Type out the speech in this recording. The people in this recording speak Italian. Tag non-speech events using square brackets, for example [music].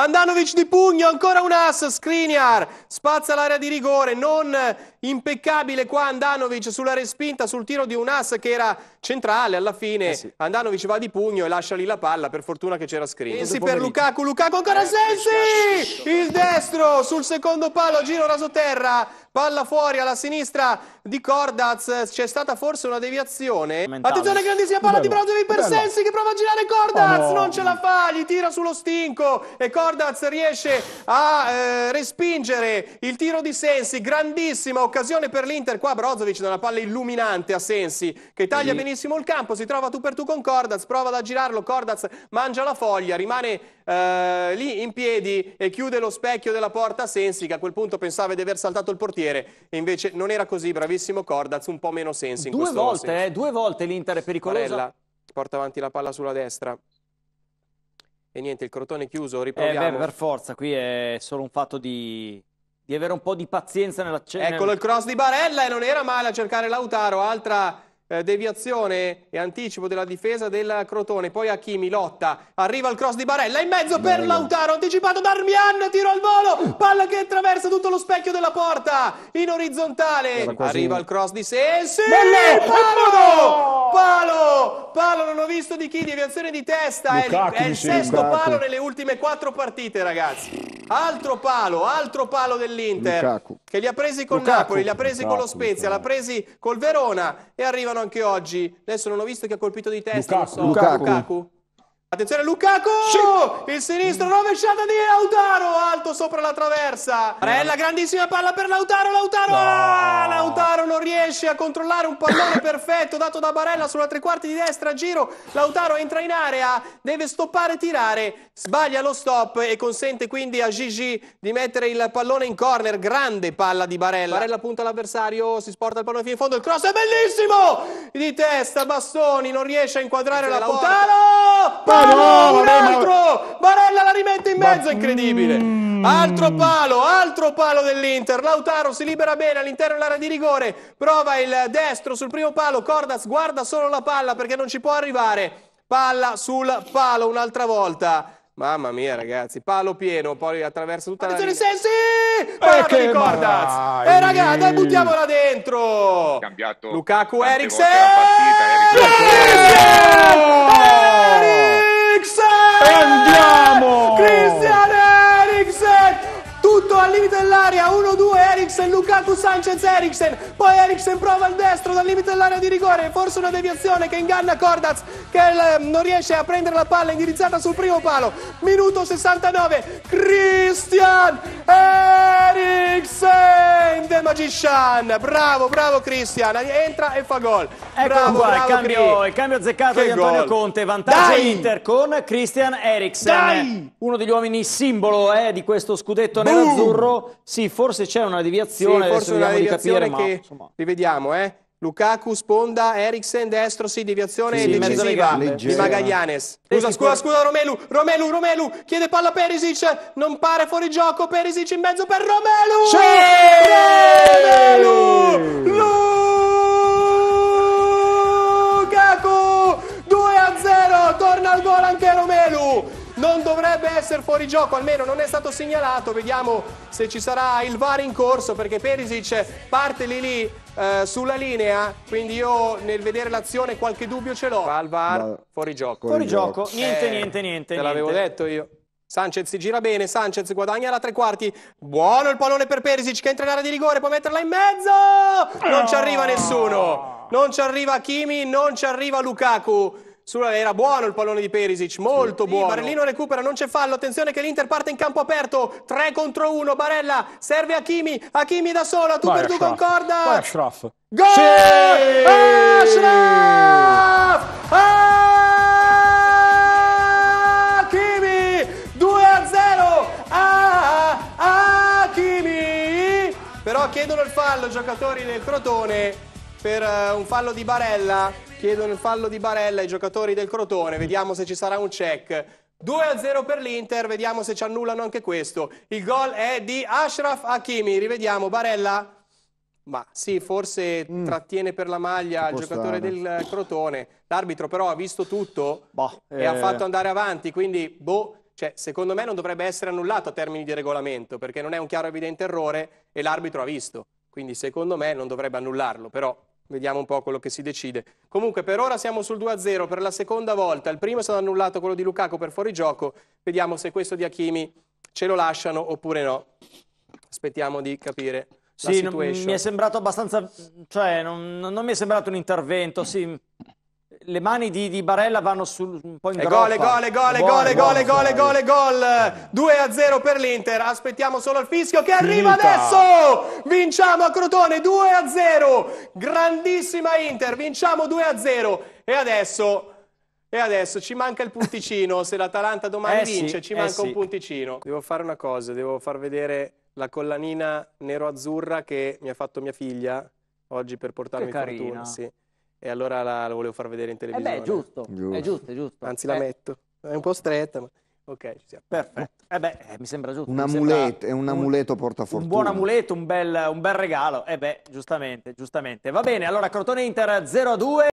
Andanovic di pugno, ancora un ass, Skriniar, spazza l'area di rigore, non impeccabile qua Andanovic sulla respinta, sul tiro di un ass che era centrale alla fine. Eh sì. Andanovic va di pugno e lascia lì la palla, per fortuna che c'era Skriniar. Sensi per Lukaku, Lukaku ancora eh, Sensi! Il destro sul secondo palo, giro rasoterra, palla fuori alla sinistra di Cordaz, c'è stata forse una deviazione. Mentale. Attenzione, grandissima palla Bello. di Brozovic per Bello. Sensi che prova a girare Cordaz, oh no. non ce la fa, gli tira sullo stinco e Cordaz riesce a eh, respingere il tiro di Sensi, grandissima occasione per l'Inter, qua Brozovic da una palla illuminante a Sensi che taglia sì. benissimo il campo, si trova tu per tu con Cordaz, prova ad aggirarlo, Cordaz mangia la foglia, rimane eh, lì in piedi e chiude lo specchio della porta a Sensi che a quel punto pensava di aver saltato il portiere vedere. E invece non era così, bravissimo Cordaz, un po' meno sensi in due questo volte, eh, due volte l'Inter è pericolosa. Barella porta avanti la palla sulla destra. E niente, il crotone chiuso, riproviamo. Eh beh, per forza, qui è solo un fatto di, di avere un po' di pazienza nella Eccolo il cross di Barella e non era male a cercare Lautaro, altra eh, deviazione e anticipo della difesa del Crotone, poi Achimi lotta, arriva il cross di Barella in mezzo per Lautaro, anticipato da Armian, tiro al volo, palla che attraversa tutto lo specchio della porta, in orizzontale, quasi... arriva il cross di Sensi, Bello! palo, palo, palo, non ho visto di chi, deviazione di testa, Lukaku, è, il, è il sesto palo nelle ultime quattro partite ragazzi. Altro palo, altro palo dell'Inter Lukaku. che li ha presi con Lukaku. Napoli, li ha presi Lukaku, con lo Spezia, l'ha presi col Verona e arrivano anche oggi. Adesso non ho visto chi ha colpito di testa, Lukaku, so. Lukaku. Attenzione Lukaku! Sì. Il sinistro rovesciato di Lautaro, alto sopra la traversa. Barella, grandissima palla per Lautaro, Lautaro! No. Ah, Lautaro non riesce a controllare un pallone [coughs] perfetto dato da Barella sulla tre quarti di destra, giro. Lautaro entra in area, deve stoppare e tirare, sbaglia lo stop e consente quindi a Gigi di mettere il pallone in corner. Grande palla di Barella. Barella punta all'avversario, si sporta il pallone fino in fondo, il cross è bellissimo! Di testa, Bastoni non riesce a inquadrare la Lautaro! no, no, un altro! Barella la rimette in mezzo, ma... incredibile! Mm. Altro palo, altro palo dell'Inter. Lautaro si libera bene all'interno dell'area di rigore. Prova il destro sul primo palo. Cordas guarda solo la palla perché non ci può arrivare. Palla sul palo un'altra volta. Mamma mia, ragazzi, palo pieno, poi attraversa tutta Attenzione, la Sensi! Parata eh, eh, di Cordas! E ragazzi, eh, raga, dai, buttiamola dentro! Cambiato Lukaku Eriksen! Eriksen! va con Sanchez Eriksen, poi Eriksen prova il destro dal limite dell'area di rigore, forse una deviazione che inganna Kordaz, che eh, non riesce a prendere la palla indirizzata sul primo palo. Minuto 69, Christian Eriksen Magician, bravo, bravo Cristian, entra e fa gol. Ecco bravo, qua, bravo, il, cambio, il cambio azzeccato Che di Antonio gol. Conte, vantaggio Dai! Inter con Christian Eriksen, Dai! uno degli uomini simbolo eh, di questo scudetto Boom! nero-azzurro. Sì, forse c'è una deviazione, Sì, adesso forse una vediamo di deviazione capire, ma insomma... rivediamo, eh. Lukaku, sponda, Eriksen, destro, sì, deviazione sì, decisiva di Magallanes. Scusa, scusa, scusa, Romelu, Romelu, Romelu, chiede palla a Perisic, non pare fuori gioco, Perisic in mezzo per Romelu! Sì! Romelu! Lui! non dovrebbe essere fuori gioco, almeno non è stato segnalato. Vediamo se ci sarà il VAR in corso perché Perisic parte lì lì eh, sulla linea, quindi io nel vedere l'azione qualche dubbio ce l'ho. al VAR, fuori gioco. Fuori, gioco. gioco, niente, eh, niente, niente. Te l'avevo detto io. Sanchez si gira bene, Sanchez guadagna la tre quarti. Buono il pallone per Perisic che entra in area di rigore, può metterla in mezzo! Non ci arriva nessuno. Non ci arriva Kimi, non ci arriva Lukaku. Sulla, era buono il pallone di Perisic, molto sì, buono. Barellino recupera, non c'è fallo, attenzione che l'Inter parte in campo aperto, 3 contro 1, Barella serve a Hakimi, Hakimi da solo, tu Vai per tu concorda. Vai Ashraf. Gol! Sì! Ashraf! Hakimi! 2 a 0! A Hakimi! Però chiedono il fallo giocatori del Crotone per eh, un fallo di Barella. Chiedono il fallo di Barella ai giocatori del Crotone, vediamo se ci sarà un check. 2-0 per l'Inter, vediamo se ci annullano anche questo. Il gol è di Ashraf Hakimi, rivediamo Barella. Ma sì, forse mm. trattiene per la maglia il giocatore stare. del Crotone. L'arbitro però ha visto tutto boh, e eh... ha fatto andare avanti, quindi boh, cioè, secondo me non dovrebbe essere annullato a termini di regolamento, perché non è un chiaro evidente errore e l'arbitro ha visto. Quindi secondo me non dovrebbe annullarlo, però Vediamo un po' quello che si decide. Comunque per ora siamo sul 2-0 per la seconda volta. Il primo è stato annullato quello di Lukaku per fuorigioco. Vediamo se questo di Hakimi ce lo lasciano oppure no. Aspettiamo di capire sì, non, mi è sembrato abbastanza... Cioè, non, non mi è sembrato un intervento, sì le mani di, di, Barella vanno sul, un po' in eh, gol, eh, gol, eh, gol, gol, gol, gol, gol, gol, 2 a 0 per l'Inter. Aspettiamo solo il fischio che arriva Finita. adesso. Vinciamo a Crotone 2 a 0. Grandissima Inter, vinciamo 2 a 0. E adesso e adesso ci manca il punticino. Se l'Atalanta domani eh vince, sì, ci manca sì. un punticino. Devo fare una cosa: devo far vedere la collanina nero-azzurra che mi ha fatto mia figlia oggi per portarmi fortuna. Sì e allora la, la volevo far vedere in televisione. Eh beh, giusto, giusto. è giusto, è giusto. Anzi, la Eh. metto. È un po' stretta, ma ok, ci siamo. Perfetto. Eh beh, eh, mi sembra giusto. Un amuleto, è un amuleto portafortuna. un buon amuleto, un bel, un bel regalo. Eh beh, giustamente, giustamente. Va bene, allora Crotone Inter 0-2.